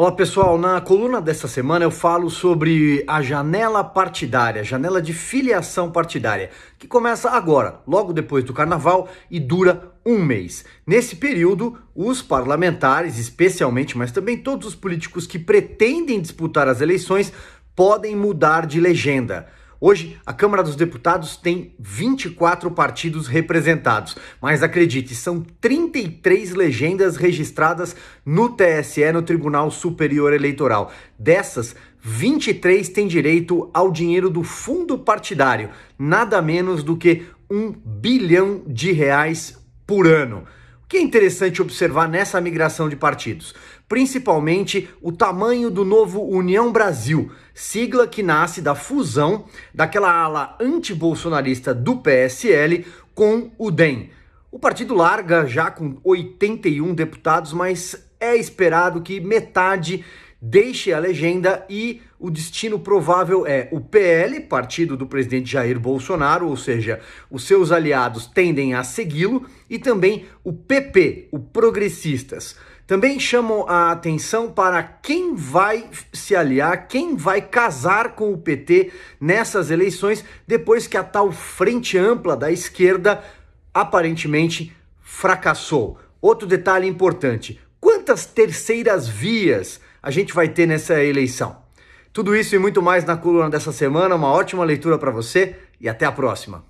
Olá pessoal, na coluna desta semana eu falo sobre a janela partidária, janela de filiação partidária, que começa agora, logo depois do carnaval e dura um mês. Nesse período, os parlamentares, especialmente, mas também todos os políticos que pretendem disputar as eleições, podem mudar de legenda. Hoje, a Câmara dos Deputados tem 24 partidos representados, mas acredite, são 33 legendas registradas no TSE, no Tribunal Superior Eleitoral. Dessas, 23 têm direito ao dinheiro do fundo partidário, nada menos do que um bilhão de reais por ano que é interessante observar nessa migração de partidos, principalmente o tamanho do novo União Brasil, sigla que nasce da fusão daquela ala antibolsonarista do PSL com o DEM. O partido larga já com 81 deputados, mas é esperado que metade Deixe a legenda e o destino provável é o PL, partido do presidente Jair Bolsonaro, ou seja, os seus aliados tendem a segui-lo, e também o PP, o Progressistas. Também chamam a atenção para quem vai se aliar, quem vai casar com o PT nessas eleições, depois que a tal frente ampla da esquerda aparentemente fracassou. Outro detalhe importante: quantas terceiras vias a gente vai ter nessa eleição? Tudo isso e muito mais na coluna dessa semana. Uma ótima leitura para você e até a próxima.